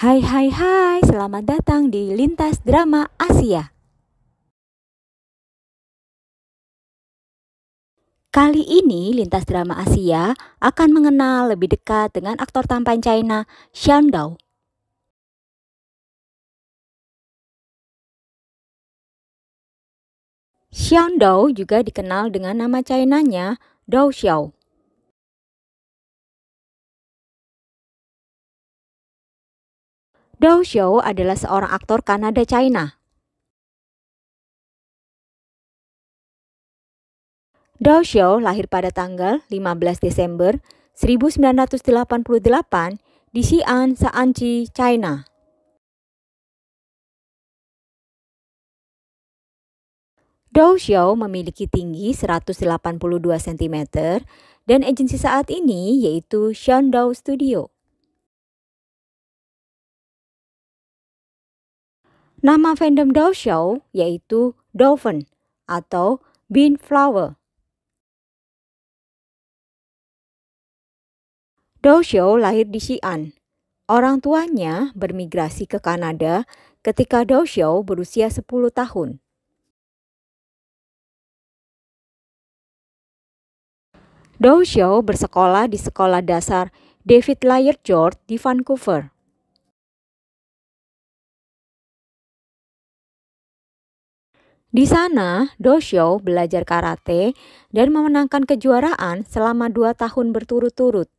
Hai hai hai, selamat datang di Lintas Drama Asia. Kali ini Lintas Drama Asia akan mengenal lebih dekat dengan aktor tampan China, Xian Dao. Xian Dao juga dikenal dengan nama Chinanya Dao Xiao. Dao Xiao adalah seorang aktor Kanada China. Dao Xiao lahir pada tanggal 15 Desember 1988 di Xi'an, Shaanxi, China. Dao Xiao memiliki tinggi 182 cm dan agensi saat ini yaitu Shandou Studio. Nama fandom Show yaitu Doven atau Bean Flower. Show lahir di Xi'an. Orang tuanya bermigrasi ke Kanada ketika Show berusia 10 tahun. Show bersekolah di sekolah dasar David Laird George di Vancouver. Di sana, Doshio belajar karate dan memenangkan kejuaraan selama dua tahun berturut-turut.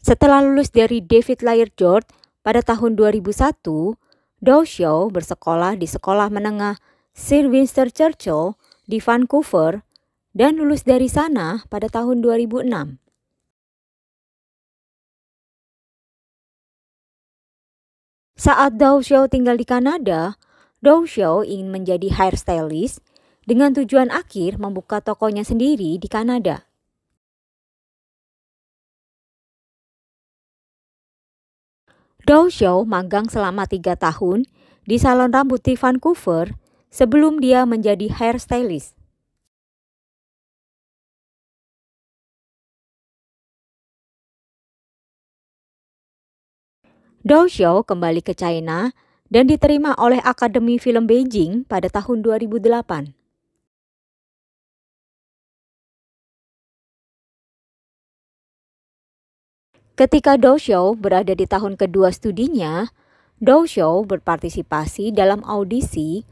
Setelah lulus dari David Lair George pada tahun 2001, Doshio bersekolah di sekolah menengah Sir Winston Churchill di Vancouver dan lulus dari sana pada tahun 2006. Saat Dao Xiao tinggal di Kanada, Dao Xiao ingin menjadi hairstylist dengan tujuan akhir membuka tokonya sendiri di Kanada. Dao Xiao magang selama tiga tahun di salon rambut di Vancouver sebelum dia menjadi hairstylist. Dou Xiao kembali ke China dan diterima oleh Akademi Film Beijing pada tahun 2008. Ketika Dou Xiao berada di tahun kedua studinya, Dou Xiao berpartisipasi dalam audisi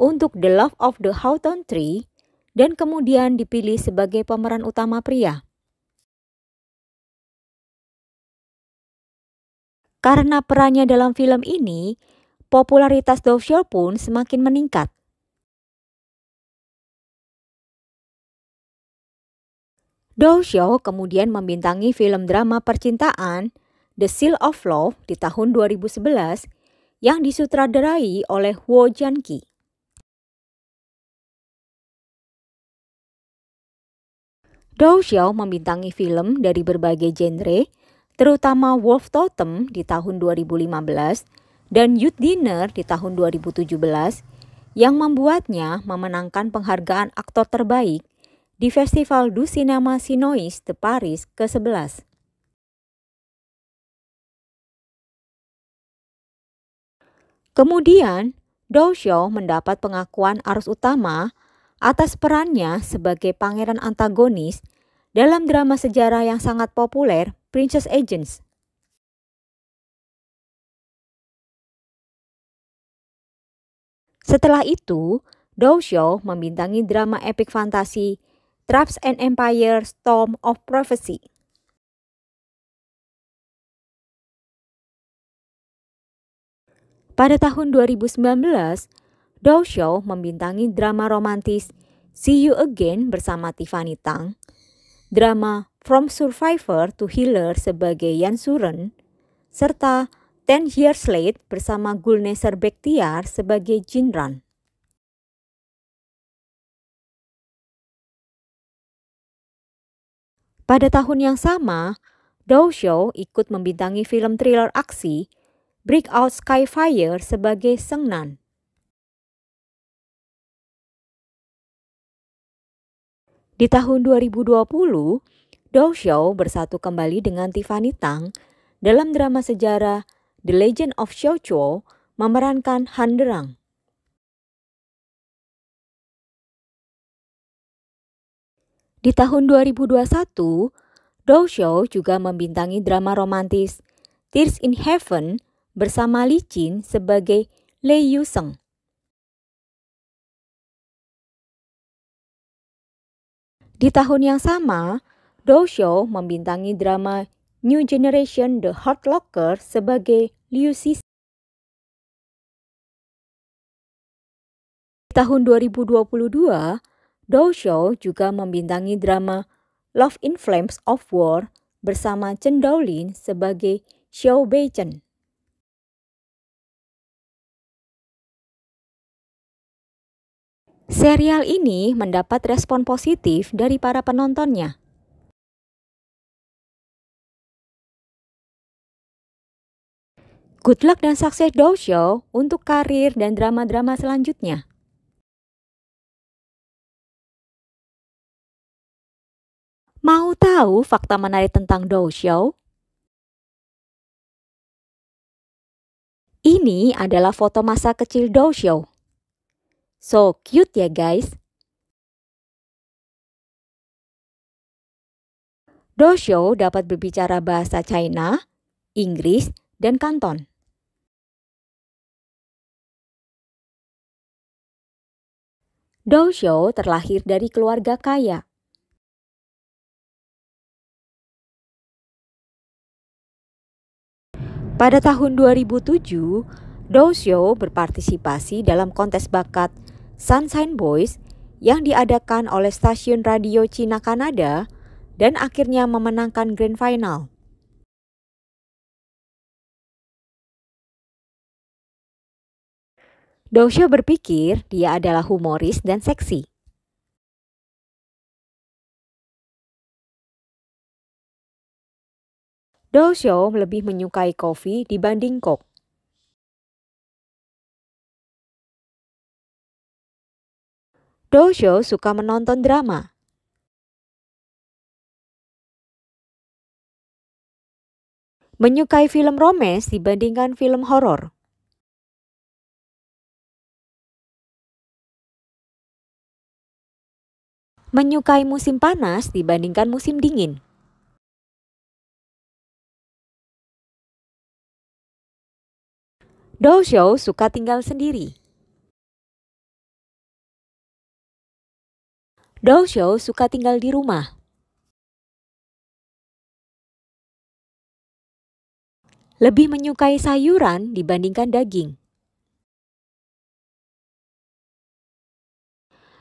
untuk The Love of the Houghton Tree dan kemudian dipilih sebagai pemeran utama pria. Karena perannya dalam film ini, popularitas Dove pun semakin meningkat. Dou Xiao kemudian membintangi film drama percintaan The Seal of Love di tahun 2011 yang disutradarai oleh Huo Jianqi. Dou Xiao membintangi film dari berbagai genre terutama Wolf Totem di tahun 2015 dan Youth Dinner di tahun 2017 yang membuatnya memenangkan penghargaan aktor terbaik di Festival du Cinéma Sinois de Paris ke-11. Kemudian, Dou Xiao mendapat pengakuan arus utama atas perannya sebagai pangeran antagonis dalam drama sejarah yang sangat populer Princess Agents Setelah itu, Xiao membintangi drama epik fantasi Traps and Empire Storm of Prophecy. Pada tahun 2019, Xiao membintangi drama romantis See You Again bersama Tiffany Tang, drama From Survivor to Healer sebagai Yansuren, serta Ten Years Late bersama Gulneser Bektiar sebagai Jinran. Pada tahun yang sama, Dao Xiao ikut membintangi film thriller aksi Breakout Skyfire sebagai Sengnan. Di tahun 2020, Dou Xiao bersatu kembali dengan Tiffany Tang dalam drama sejarah The Legend of Xiao Chuo memerankan Han Derang. Di tahun 2021, Dou Xiao juga membintangi drama romantis Tears in Heaven bersama Li Qin sebagai Lei Yuseng. Di tahun yang sama, Show membintangi drama New Generation The Hot Locker sebagai Liu Cixi. Tahun 2022, Show juga membintangi drama Love in Flames of War bersama Chen Daolin sebagai Xiao Beichen. Serial ini mendapat respon positif dari para penontonnya. Good luck dan sukses Show untuk karir dan drama-drama selanjutnya. Mau tahu fakta menarik tentang Show? Ini adalah foto masa kecil Show. So cute ya guys. Doshio dapat berbicara bahasa China, Inggris, dan Kanton. Xiao terlahir dari keluarga kaya. Pada tahun 2007, Xiao berpartisipasi dalam kontes bakat Sunshine Boys yang diadakan oleh stasiun radio Cina Kanada dan akhirnya memenangkan Grand Final. Dosho berpikir dia adalah humoris dan seksi. Dosho lebih menyukai kopi dibanding kok. Dosho suka menonton drama. Menyukai film romes dibandingkan film horor. menyukai musim panas dibandingkan musim dingin. Doshou suka tinggal sendiri. Doshou suka tinggal di rumah. Lebih menyukai sayuran dibandingkan daging.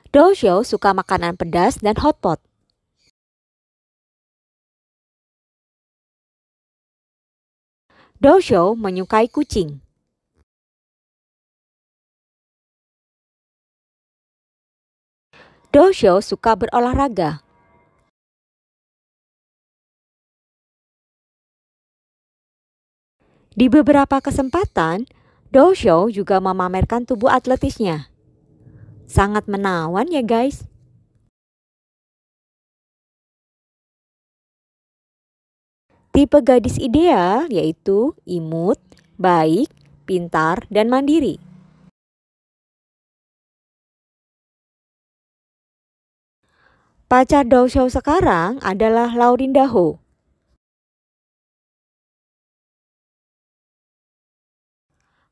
Dojo suka makanan pedas dan hotpot. Dojo menyukai kucing. Dojo suka berolahraga. Di beberapa kesempatan, Dojo juga memamerkan tubuh atletisnya. Sangat menawan ya guys. Tipe gadis ideal yaitu imut, baik, pintar, dan mandiri. Pacar Xiao sekarang adalah Laurinda Ho.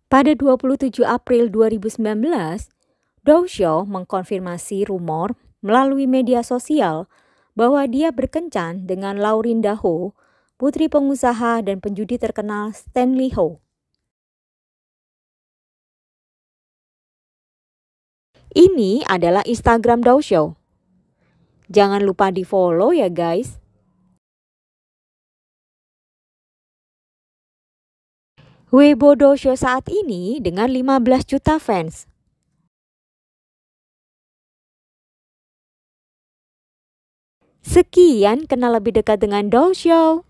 Pada 27 April 2019, Douxiao mengkonfirmasi rumor melalui media sosial bahwa dia berkencan dengan Laurinda Ho, putri pengusaha dan penjudi terkenal Stanley Ho. Ini adalah Instagram Douxiao. Jangan lupa di-follow ya guys. Weibo Show saat ini dengan 15 juta fans. Sekian kenal lebih dekat dengan Dong Xiao.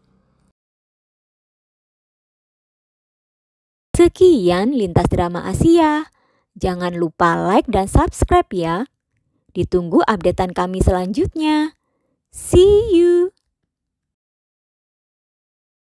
Sekian lintas drama Asia. Jangan lupa like dan subscribe ya. Ditunggu updatean kami selanjutnya. See you.